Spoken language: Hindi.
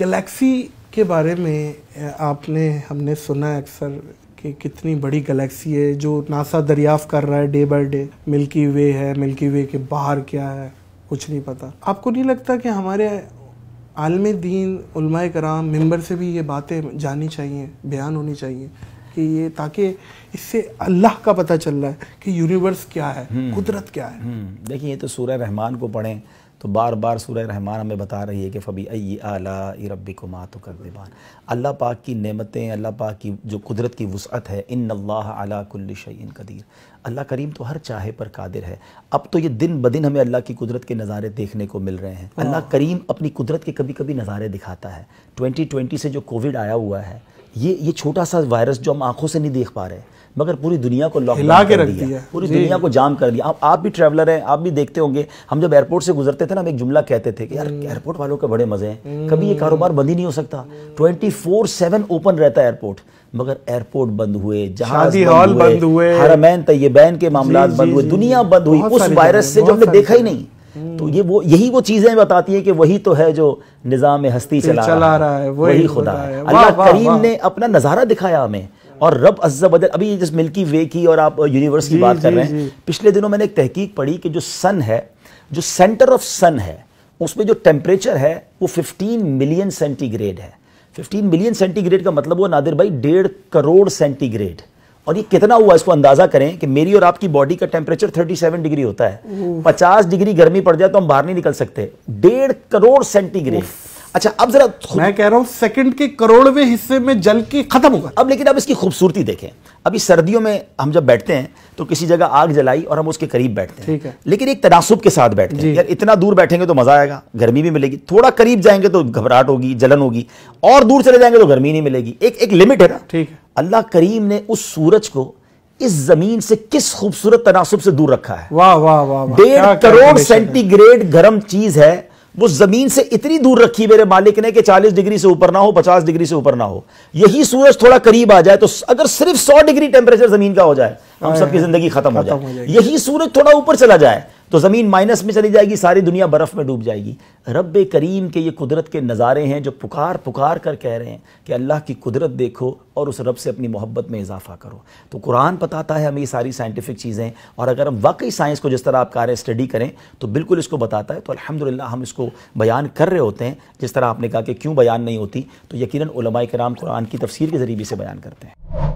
गैलेक्सी के बारे में आपने हमने सुना अक्सर कि कितनी बड़ी गैलेक्सी है जो नासा दरियाफ कर रहा है day by day milky way है मिल्की वे के बाहर क्या है कुछ नहीं पता आपको नहीं लगता कि हमारे आलम दीन उलमा कराम मेम्बर से भी ये बातें जानी चाहिए बयान होनी चाहिए कि ये ताकि इससे अल्लाह का पता चल रहा है कि यूनिवर्स क्या है हम्म। कुदरत क्या है हम्म। देखिए ये तो सूर्य रहमान को पढ़ें तो बार बार सूर्य रहमान हमें बता रही है कि फ़बी अई आला रबी को कर देबान अल्लाह पाक की नेमतें अल्लाह पाक की जो कुदरत की वसअत है इन अल्लाह अला कुल्ल कदीर अल्लाह करीम तो हर चाहे पर कादिर है अब तो ये दिन ब दिन हमें अल्लाह की कुदरत के नज़ारे देखने को मिल रहे हैं अल्लाह करीम अपनी कुदरत के कभी कभी नज़ारे दिखाता है ट्वेंटी ट्वेंटी से जो कोविड आया हुआ है ये ये छोटा सा वायरस जो हम आँखों से नहीं देख पा रहे मगर पूरी दुनिया को लॉकडाउन कर दिया पूरी दुनिया को जाम कर दिया आप आप भी ट्रैवलर हैं आप भी देखते होंगे हम जब एयरपोर्ट से गुजरते थे ना हम एक जुमला कहते थे कि यार एयरपोर्ट हम्म। वालों के बड़े मज़े हैं हम्म। कभी ये कारोबार बंद ही नहीं हो सकता ट्वेंटी फोर सेवन ओपन रहता है एयरपोर्ट मगर एयरपोर्ट बंद हुए जहाज बंद, हुए हरमैन तैयबैन के मामला बंद हुए दुनिया बंद हुई उस वायरस से जो हमने देखा ही नहीं हम्म। तो ये वो यही वो चीजें बताती है कि वही तो है जो निज़ाम हस्ती चला, चला रहा है वही खुदा है अल्लाह करीम ने अपना नज़ारा दिखाया हमें और रब अज्जा बदल अभी जिस मिल्की वे की और आप यूनिवर्स uh, की बात कर रहे हैं पिछले दिनों मैंने एक तहकीक पढ़ी कि जो सन है जो सेंटर ऑफ सन है उसमें जो टेम्परेचर है वो 15 मिलियन सेंटीग्रेड है 15 मिलियन सेंटीग्रेड का मतलब वो नादिर भाई डेढ़ करोड़ सेंटीग्रेड और ये कितना हुआ इसको अंदाजा करें कि मेरी और आपकी बॉडी का टेम्परेचर 37 डिग्री होता है 50 डिग्री गर्मी पड़ जाए तो हम बाहर नहीं निकल सकते डेढ़ करोड़ सेंटीग्रेड अच्छा अब जरा मैं कह रहा हूँ सेकंड के करोड़वे हिस्से में जल के खत्म होगा अब लेकिन अब इसकी खूबसूरती देखें अभी सर्दियों में हम जब बैठते हैं तो किसी जगह आग जलाई और हम उसके करीब बैठते हैं ठीक है लेकिन एक तनासुब के साथ बैठते हैं यार इतना दूर बैठेंगे तो मजा आएगा गर्मी भी मिलेगी थोड़ा करीब जाएंगे तो घबराहट होगी जलन होगी और दूर चले जाएंगे तो गर्मी नहीं मिलेगी एक एक लिमिट है ना ठीक है अल्लाह करीम ने उस सूरज को इस जमीन से किस खूबसूरत तनासुब से दूर रखा है वाह वाह वाह डेढ़ करोड़ सेंटीग्रेड गर्म चीज है वो जमीन से इतनी दूर रखी मेरे मालिक ने कि 40 डिग्री से ऊपर ना हो 50 डिग्री से ऊपर ना हो यही सूरज थोड़ा करीब आ जाए तो अगर सिर्फ 100 डिग्री टेम्परेचर जमीन का हो जाए हम हाँ, सबकी हाँ, जिंदगी खत्म हो जाए यही सूरज थोड़ा ऊपर चला जाए तो ज़मीन माइनस में चली जाएगी सारी दुनिया बर्फ़ में डूब जाएगी रब करीम के ये कुदरत के नज़ारे हैं जो पुकार पुकार कर कह रहे हैं कि अल्लाह की कुदरत देखो और उस रब से अपनी मोहब्बत में इजाफ़ा करो तो कुरान बताता है हमें ये सारी साइंटिफिक चीज़ें और अगर हम वाकई साइंस को जिस तरह आप हैं स्टडी करें तो बिल्कुल इसको बताता है तो अलहमदिल्ला हम इसको बयान कर रहे होते हैं जिस तरह आपने कहा कि क्यों बयान नहीं होती तो यकीन कराम कुरान की तफसीर के ज़रिए से बयान करते हैं